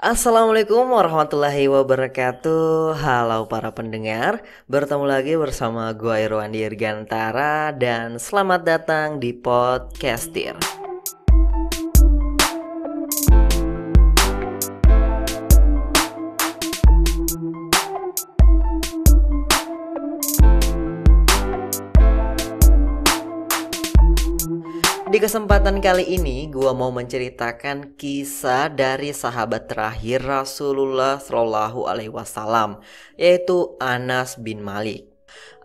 Assalamualaikum warahmatullahi wabarakatuh Halo para pendengar Bertemu lagi bersama gue Irwandi Irgantara Dan selamat datang di Podcastir Di kesempatan kali ini, gue mau menceritakan kisah dari sahabat terakhir Rasulullah Shallallahu Alaihi Wasallam, yaitu Anas bin Malik.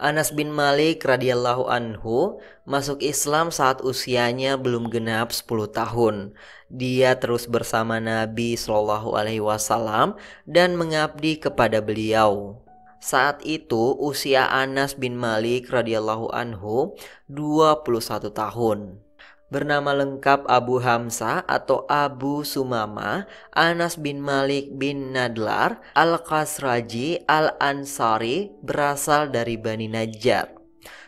Anas bin Malik radhiyallahu anhu masuk Islam saat usianya belum genap 10 tahun. Dia terus bersama Nabi Shallallahu Alaihi Wasallam dan mengabdi kepada beliau. Saat itu usia Anas bin Malik radhiyallahu anhu 21 tahun bernama lengkap Abu Hamzah atau Abu Sumama Anas bin Malik bin Nadlar Al-Qasraji Al-Ansari berasal dari Bani Najjar.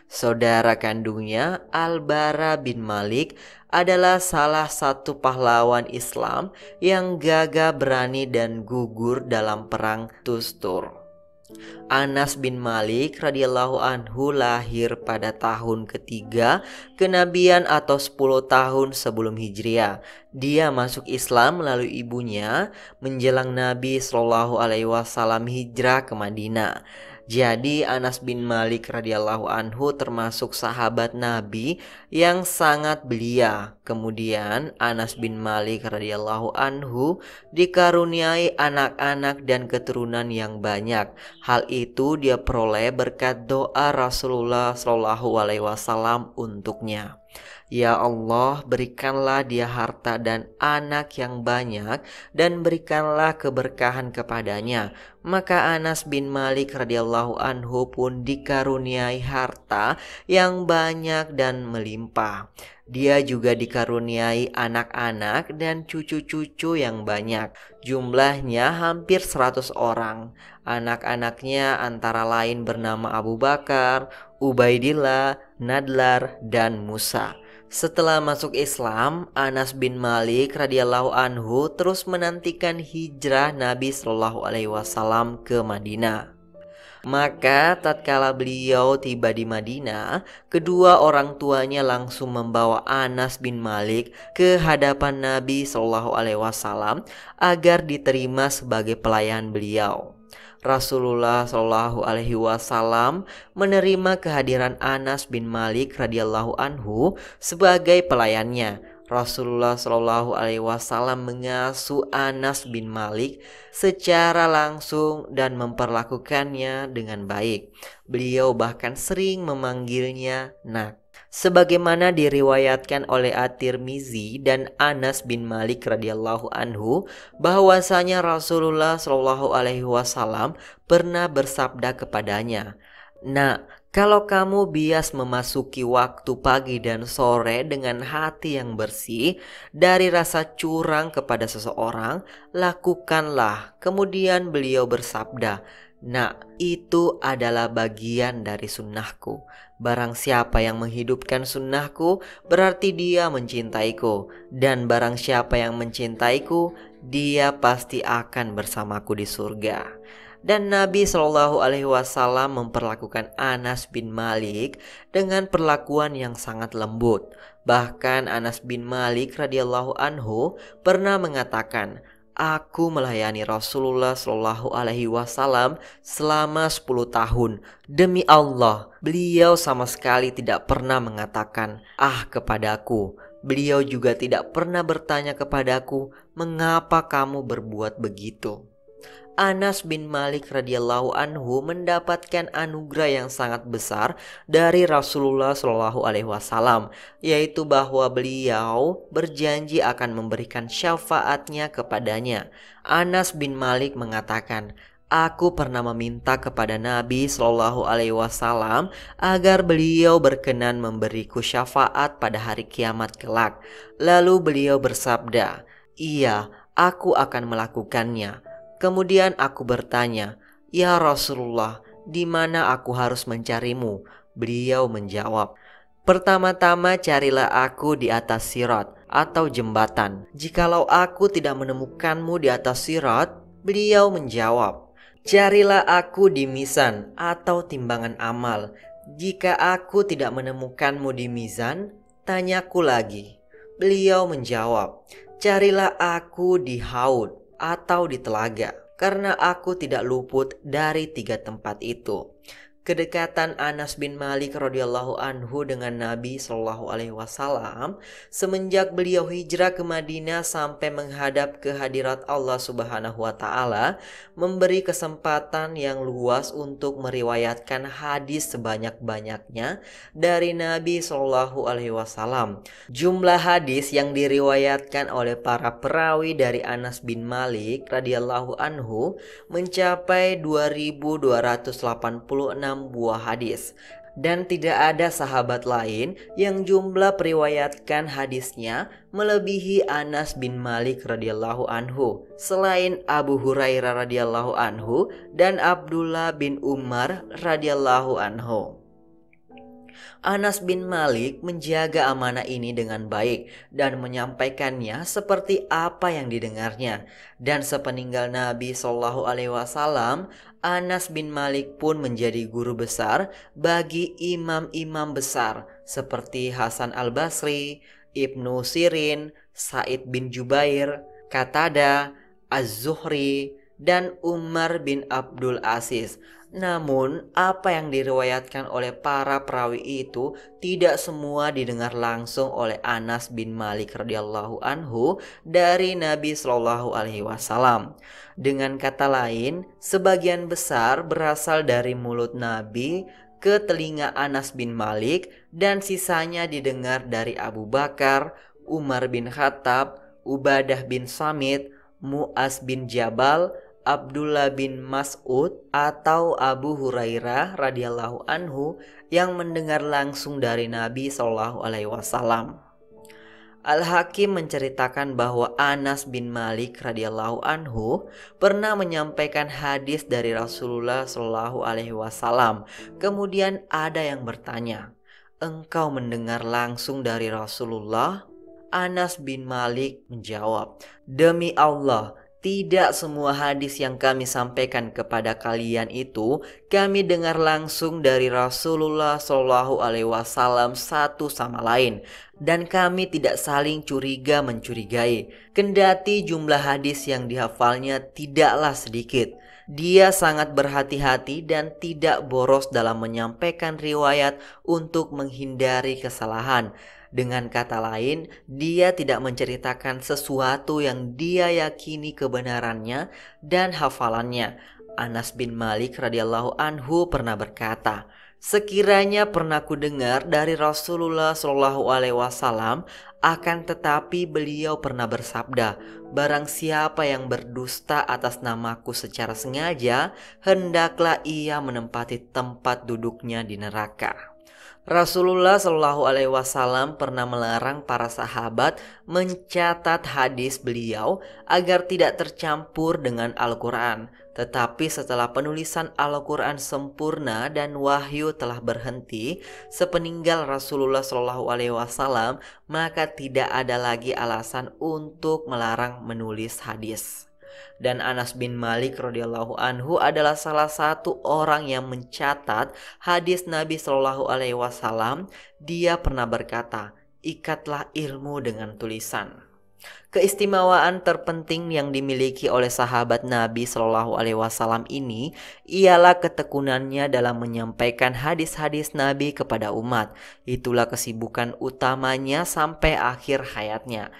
Saudara kandungnya Al-Bara bin Malik adalah salah satu pahlawan Islam yang gagah berani dan gugur dalam perang Tustur. Anas bin Malik radhiyallahu anhu lahir pada tahun ketiga kenabian atau 10 tahun sebelum Hijriah. Dia masuk Islam melalui ibunya menjelang Nabi Shallallahu alaihi wasallam hijrah ke Madinah. Jadi Anas bin Malik radhiyallahu anhu termasuk sahabat Nabi yang sangat belia. Kemudian Anas bin Malik radhiyallahu anhu dikaruniai anak-anak dan keturunan yang banyak. Hal itu dia peroleh berkat doa Rasulullah shallallahu alaihi wasallam untuknya. Ya Allah, berikanlah dia harta dan anak yang banyak dan berikanlah keberkahan kepadanya. Maka Anas bin Malik radhiyallahu anhu pun dikaruniai harta yang banyak dan melimpah. Dia juga dikaruniai anak-anak dan cucu-cucu yang banyak. Jumlahnya hampir 100 orang. Anak-anaknya antara lain bernama Abu Bakar, Ubaidillah, Nadlar, dan Musa. Setelah masuk Islam, Anas bin Malik radhiyallahu anhu terus menantikan hijrah Nabi Shallallahu alaihi wasallam ke Madinah. Maka tatkala beliau tiba di Madinah, kedua orang tuanya langsung membawa Anas bin Malik ke hadapan Nabi Shallallahu alaihi wasallam agar diterima sebagai pelayan beliau. Rasulullah Shallallahu Alaihi Wasallam menerima kehadiran Anas bin Malik radhiyallahu anhu sebagai pelayannya Rasulullah Shallallahu Alaihi Wasallam mengasuh Anas bin Malik secara langsung dan memperlakukannya dengan baik. Beliau bahkan sering memanggilnya nak. Sebagaimana diriwayatkan oleh At-Tirmizi dan Anas bin Malik radhiyallahu anhu bahwasanya Rasulullah Shallallahu alaihi wasallam pernah bersabda kepadanya, "Nak, kalau kamu bias memasuki waktu pagi dan sore dengan hati yang bersih dari rasa curang kepada seseorang, lakukanlah. Kemudian beliau bersabda, Nah, itu adalah bagian dari sunnahku. Barang siapa yang menghidupkan sunnahku, berarti dia mencintaiku. Dan barang siapa yang mencintaiku, dia pasti akan bersamaku di surga dan Nabi Shallallahu Alaihi Wasallam memperlakukan Anas bin Malik dengan perlakuan yang sangat lembut. Bahkan Anas bin Malik radhiyallahu anhu pernah mengatakan, Aku melayani Rasulullah Shallallahu Alaihi Wasallam selama 10 tahun. Demi Allah, beliau sama sekali tidak pernah mengatakan ah kepadaku. Beliau juga tidak pernah bertanya kepadaku mengapa kamu berbuat begitu. Anas bin Malik radhiyallahu anhu mendapatkan anugerah yang sangat besar dari Rasulullah shallallahu alaihi wasallam, yaitu bahwa beliau berjanji akan memberikan syafaatnya kepadanya. Anas bin Malik mengatakan, Aku pernah meminta kepada Nabi Shallallahu Alaihi Wasallam agar beliau berkenan memberiku syafaat pada hari kiamat kelak. Lalu beliau bersabda, "Iya, aku akan melakukannya." Kemudian aku bertanya, "Ya Rasulullah, di mana aku harus mencarimu?" Beliau menjawab, "Pertama-tama carilah aku di atas sirat atau jembatan. Jikalau aku tidak menemukanmu di atas sirat," beliau menjawab, "Carilah aku di misan atau timbangan amal. Jika aku tidak menemukanmu di mizan, tanyaku lagi." Beliau menjawab, "Carilah aku di haud." atau di telaga, karena aku tidak luput dari tiga tempat itu kedekatan Anas bin Malik radhiyallahu anhu dengan Nabi Shallallahu alaihi wasallam semenjak beliau hijrah ke Madinah sampai menghadap ke hadirat Allah Subhanahu wa taala memberi kesempatan yang luas untuk meriwayatkan hadis sebanyak-banyaknya dari Nabi Shallallahu alaihi wasallam. Jumlah hadis yang diriwayatkan oleh para perawi dari Anas bin Malik radhiyallahu anhu mencapai 2286 dalam buah hadis dan tidak ada sahabat lain yang jumlah periwayatkan hadisnya melebihi Anas bin Malik radhiyallahu anhu selain Abu Hurairah radhiyallahu anhu dan Abdullah bin Umar radhiyallahu anhu. Anas bin Malik menjaga amanah ini dengan baik dan menyampaikannya seperti apa yang didengarnya. Dan sepeninggal Nabi Shallallahu Alaihi Wasallam, Anas bin Malik pun menjadi guru besar bagi imam-imam besar seperti Hasan al Basri, Ibnu Sirin, Said bin Jubair, Katada, Az-Zuhri, dan Umar bin Abdul Aziz. Namun, apa yang diriwayatkan oleh para perawi itu tidak semua didengar langsung oleh Anas bin Malik radhiyallahu anhu dari Nabi Shallallahu alaihi wasallam. Dengan kata lain, sebagian besar berasal dari mulut Nabi ke telinga Anas bin Malik dan sisanya didengar dari Abu Bakar, Umar bin Khattab, Ubadah bin Samit, Mu'az bin Jabal, Abdullah bin Mas'ud atau Abu Hurairah radhiyallahu anhu yang mendengar langsung dari Nabi Shallallahu alaihi wasallam. Al-Hakim menceritakan bahwa Anas bin Malik radhiyallahu anhu pernah menyampaikan hadis dari Rasulullah Shallallahu alaihi wasallam. Kemudian ada yang bertanya, "Engkau mendengar langsung dari Rasulullah?" Anas bin Malik menjawab, "Demi Allah, tidak semua hadis yang kami sampaikan kepada kalian itu kami dengar langsung dari Rasulullah Shallallahu Alaihi Wasallam satu sama lain dan kami tidak saling curiga mencurigai. Kendati jumlah hadis yang dihafalnya tidaklah sedikit. Dia sangat berhati-hati dan tidak boros dalam menyampaikan riwayat untuk menghindari kesalahan. Dengan kata lain, dia tidak menceritakan sesuatu yang dia yakini kebenarannya dan hafalannya. Anas bin Malik radhiyallahu anhu pernah berkata, Sekiranya pernah ku dengar dari Rasulullah Shallallahu Alaihi Wasallam, akan tetapi beliau pernah bersabda, "Barang siapa yang berdusta atas namaku secara sengaja, hendaklah ia menempati tempat duduknya di neraka." Rasulullah Shallallahu Alaihi Wasallam pernah melarang para sahabat mencatat hadis beliau agar tidak tercampur dengan Al-Quran. Tetapi setelah penulisan Al-Quran sempurna dan wahyu telah berhenti, sepeninggal Rasulullah Shallallahu Alaihi Wasallam, maka tidak ada lagi alasan untuk melarang menulis hadis. Dan Anas bin Malik radhiyallahu anhu adalah salah satu orang yang mencatat hadis Nabi Shallallahu alaihi wasallam, dia pernah berkata, "Ikatlah ilmu dengan tulisan." Keistimewaan terpenting yang dimiliki oleh sahabat Nabi Shallallahu Alaihi Wasallam ini ialah ketekunannya dalam menyampaikan hadis-hadis Nabi kepada umat. Itulah kesibukan utamanya sampai akhir hayatnya.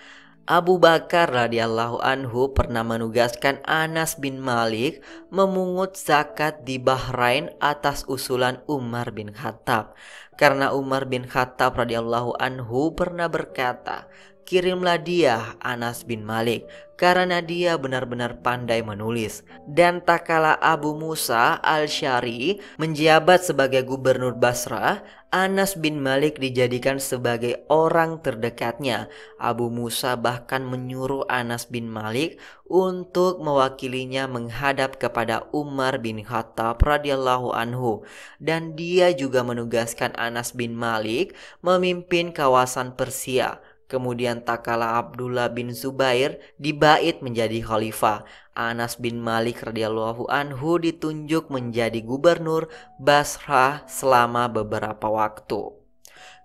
Abu Bakar radhiyallahu anhu pernah menugaskan Anas bin Malik memungut zakat di Bahrain atas usulan Umar bin Khattab karena Umar bin Khattab radhiyallahu anhu pernah berkata, kirimlah dia Anas bin Malik karena dia benar-benar pandai menulis. Dan tak kala Abu Musa al-Syari menjabat sebagai gubernur Basra, Anas bin Malik dijadikan sebagai orang terdekatnya. Abu Musa bahkan menyuruh Anas bin Malik untuk mewakilinya menghadap kepada Umar bin Khattab radhiyallahu anhu dan dia juga menugaskan Anas bin Malik memimpin kawasan Persia. Kemudian takala Abdullah bin Zubair dibait menjadi khalifah. Anas bin Malik radhiyallahu anhu ditunjuk menjadi gubernur Basrah selama beberapa waktu.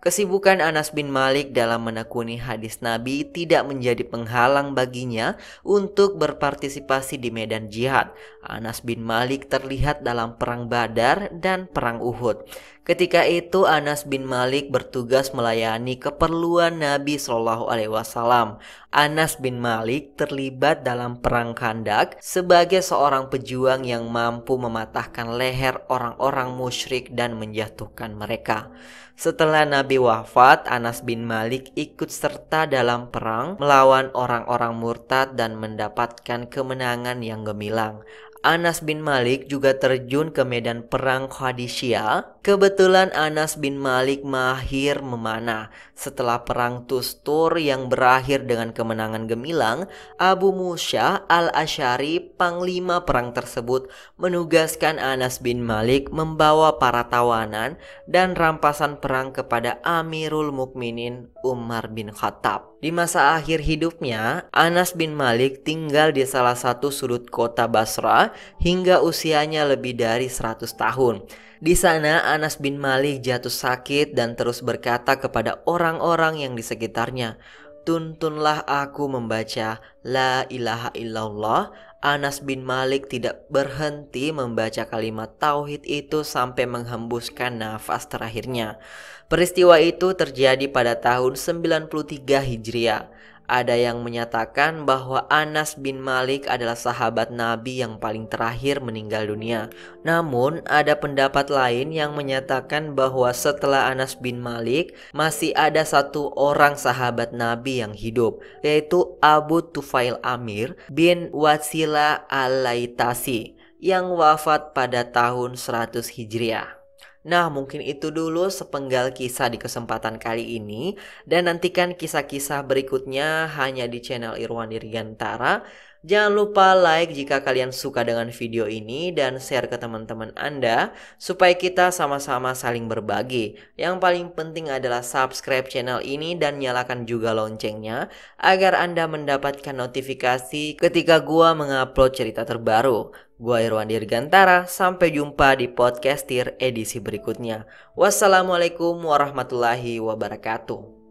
Kesibukan Anas bin Malik dalam menekuni hadis Nabi tidak menjadi penghalang baginya untuk berpartisipasi di medan jihad. Anas bin Malik terlihat dalam Perang Badar dan Perang Uhud. Ketika itu Anas bin Malik bertugas melayani keperluan Nabi Shallallahu Alaihi Wasallam. Anas bin Malik terlibat dalam perang Kandak sebagai seorang pejuang yang mampu mematahkan leher orang-orang musyrik dan menjatuhkan mereka. Setelah Nabi wafat, Anas bin Malik ikut serta dalam perang melawan orang-orang murtad dan mendapatkan kemenangan yang gemilang. Anas bin Malik juga terjun ke medan perang Khadisiyah Kebetulan Anas bin Malik mahir memanah. Setelah perang Tustur yang berakhir dengan kemenangan gemilang, Abu Musya al-Ashari, panglima perang tersebut, menugaskan Anas bin Malik membawa para tawanan dan rampasan perang kepada Amirul Mukminin Umar bin Khattab. Di masa akhir hidupnya, Anas bin Malik tinggal di salah satu sudut kota Basra hingga usianya lebih dari 100 tahun. Di sana Anas bin Malik jatuh sakit dan terus berkata kepada orang-orang yang di sekitarnya, "Tuntunlah aku membaca la ilaha illallah." Anas bin Malik tidak berhenti membaca kalimat tauhid itu sampai menghembuskan nafas terakhirnya. Peristiwa itu terjadi pada tahun 93 Hijriah ada yang menyatakan bahwa Anas bin Malik adalah sahabat Nabi yang paling terakhir meninggal dunia. Namun, ada pendapat lain yang menyatakan bahwa setelah Anas bin Malik masih ada satu orang sahabat Nabi yang hidup, yaitu Abu Tufail Amir bin Wasila Al-Laitasi yang wafat pada tahun 100 Hijriah. Nah, mungkin itu dulu sepenggal kisah di kesempatan kali ini dan nantikan kisah-kisah berikutnya hanya di channel Irwan Dirgantara. Jangan lupa like jika kalian suka dengan video ini dan share ke teman-teman Anda supaya kita sama-sama saling berbagi. Yang paling penting adalah subscribe channel ini dan nyalakan juga loncengnya agar Anda mendapatkan notifikasi ketika gua mengupload cerita terbaru. Gua Irwan Dirgantara, sampai jumpa di podcastir edisi berikutnya. Wassalamualaikum warahmatullahi wabarakatuh.